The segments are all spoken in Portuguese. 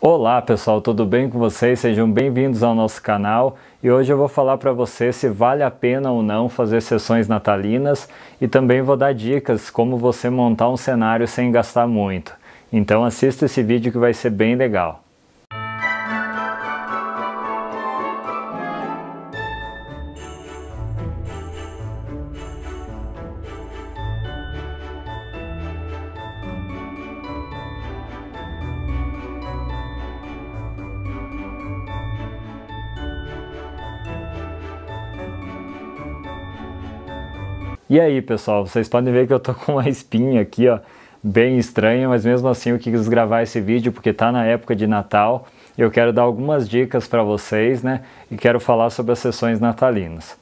Olá pessoal, tudo bem com vocês? Sejam bem-vindos ao nosso canal e hoje eu vou falar para você se vale a pena ou não fazer sessões natalinas e também vou dar dicas como você montar um cenário sem gastar muito. Então assista esse vídeo que vai ser bem legal. E aí, pessoal, vocês podem ver que eu tô com uma espinha aqui, ó, bem estranha, mas mesmo assim eu quis gravar esse vídeo porque tá na época de Natal. Eu quero dar algumas dicas para vocês, né? E quero falar sobre as sessões natalinas.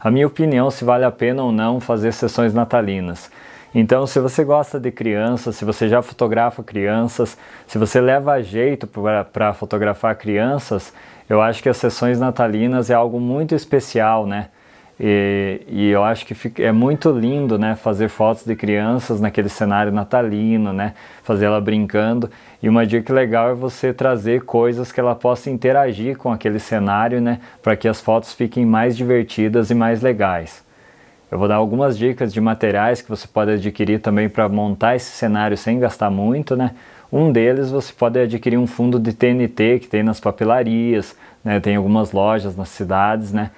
A minha opinião se vale a pena ou não fazer sessões natalinas. Então, se você gosta de crianças, se você já fotografa crianças, se você leva jeito para fotografar crianças, eu acho que as sessões natalinas é algo muito especial, né? E, e, eu acho que fica, é muito lindo, né, fazer fotos de crianças naquele cenário natalino, né, fazer ela brincando. E uma dica legal é você trazer coisas que ela possa interagir com aquele cenário, né, para que as fotos fiquem mais divertidas e mais legais. Eu vou dar algumas dicas de materiais que você pode adquirir também para montar esse cenário sem gastar muito, né. Um deles você pode adquirir um fundo de TNT que tem nas papelarias, né, tem algumas lojas nas cidades, né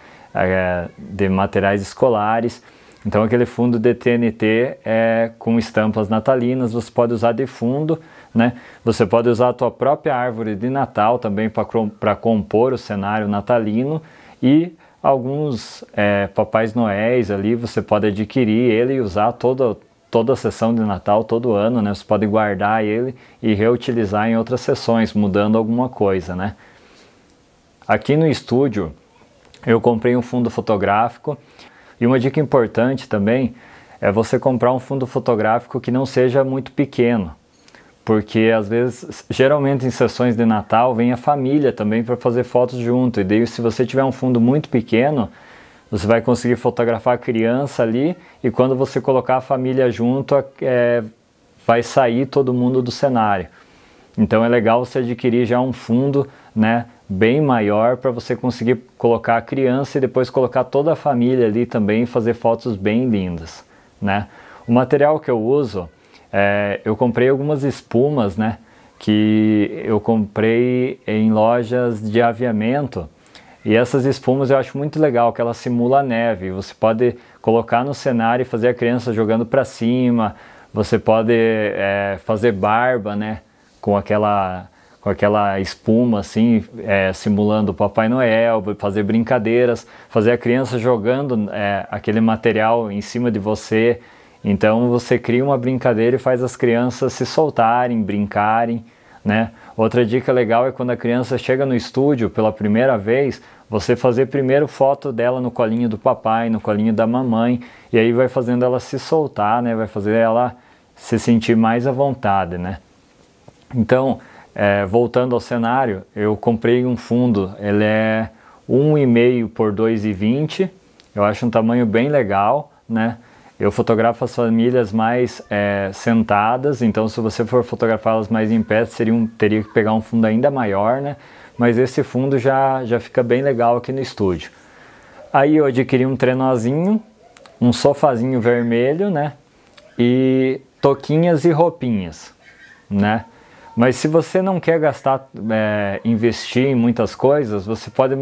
de materiais escolares. Então aquele fundo de TNT é com estampas natalinas, você pode usar de fundo, né? Você pode usar a tua própria árvore de Natal também para compor o cenário natalino e alguns é, papais noéis ali, você pode adquirir ele e usar toda, toda a sessão de Natal, todo ano, né? Você pode guardar ele e reutilizar em outras sessões, mudando alguma coisa, né? Aqui no estúdio eu comprei um fundo fotográfico. E uma dica importante também é você comprar um fundo fotográfico que não seja muito pequeno, porque às vezes, geralmente em sessões de Natal, vem a família também para fazer fotos junto. E daí, se você tiver um fundo muito pequeno, você vai conseguir fotografar a criança ali e quando você colocar a família junto, é, vai sair todo mundo do cenário. Então é legal você adquirir já um fundo, né, bem maior para você conseguir colocar a criança e depois colocar toda a família ali também e fazer fotos bem lindas, né? O material que eu uso, é, eu comprei algumas espumas, né, que eu comprei em lojas de aviamento. E essas espumas eu acho muito legal, que ela simula neve. Você pode colocar no cenário e fazer a criança jogando para cima. Você pode é, fazer barba, né? com aquela com aquela espuma assim, é, simulando o Papai Noel, fazer brincadeiras, fazer a criança jogando é, aquele material em cima de você. Então você cria uma brincadeira e faz as crianças se soltarem, brincarem, né? Outra dica legal é quando a criança chega no estúdio pela primeira vez, você fazer primeiro foto dela no colinho do papai, no colinho da mamãe, e aí vai fazendo ela se soltar, né? Vai fazer ela se sentir mais à vontade, né? Então, é, voltando ao cenário, eu comprei um fundo, ele é 1,5 por 2,20, eu acho um tamanho bem legal, né? Eu fotografo as famílias mais é, sentadas, então se você for fotografá-las mais em pé, seria um, teria que pegar um fundo ainda maior, né? Mas esse fundo já, já fica bem legal aqui no estúdio. Aí eu adquiri um trenozinho, um sofazinho vermelho, né? E toquinhas e roupinhas, né? Mas se você não quer gastar, é, investir em muitas coisas, você pode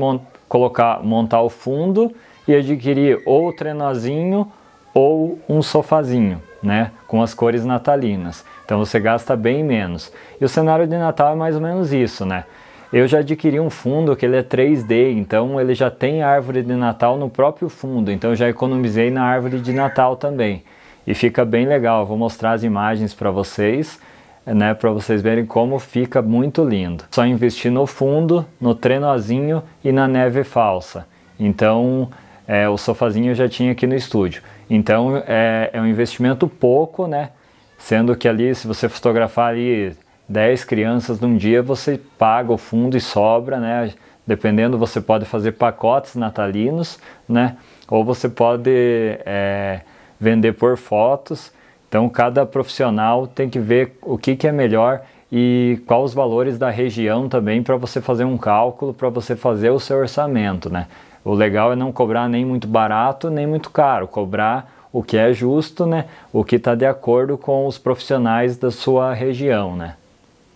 colocar, montar o fundo e adquirir ou o trenozinho ou um sofazinho, né, com as cores natalinas. Então você gasta bem menos. E o cenário de Natal é mais ou menos isso, né? Eu já adquiri um fundo que ele é 3D, então ele já tem árvore de Natal no próprio fundo, então eu já economizei na árvore de Natal também. E fica bem legal, eu vou mostrar as imagens para vocês né, para vocês verem como fica muito lindo. Só investir no fundo, no trenozinho e na neve falsa. Então, é, o sofazinho eu já tinha aqui no estúdio. Então, é, é um investimento pouco, né? Sendo que ali, se você fotografar ali 10 crianças num dia, você paga o fundo e sobra, né? Dependendo, você pode fazer pacotes natalinos, né? Ou você pode é, vender por fotos então, cada profissional tem que ver o que, que é melhor e quais os valores da região também para você fazer um cálculo, para você fazer o seu orçamento, né? O legal é não cobrar nem muito barato, nem muito caro, cobrar o que é justo, né? O que está de acordo com os profissionais da sua região, né?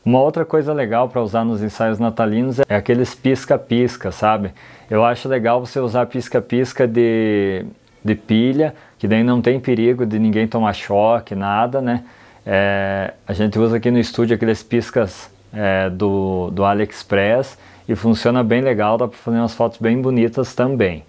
Uma outra coisa legal para usar nos ensaios natalinos é aqueles pisca-pisca, sabe? Eu acho legal você usar pisca-pisca de de pilha, que daí não tem perigo de ninguém tomar choque, nada, né? É, a gente usa aqui no estúdio aqueles piscas é, do, do AliExpress e funciona bem legal, dá para fazer umas fotos bem bonitas também.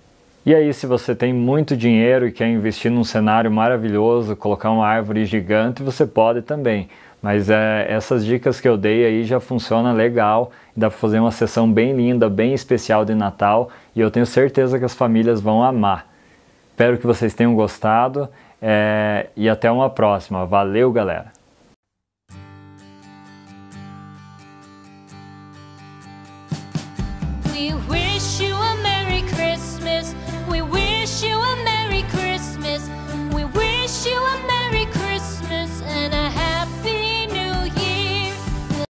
E aí, se você tem muito dinheiro e quer investir num cenário maravilhoso, colocar uma árvore gigante, você pode também. Mas é, essas dicas que eu dei aí já funciona legal, dá para fazer uma sessão bem linda, bem especial de Natal e eu tenho certeza que as famílias vão amar. Espero que vocês tenham gostado é, e até uma próxima. Valeu, galera! We wish you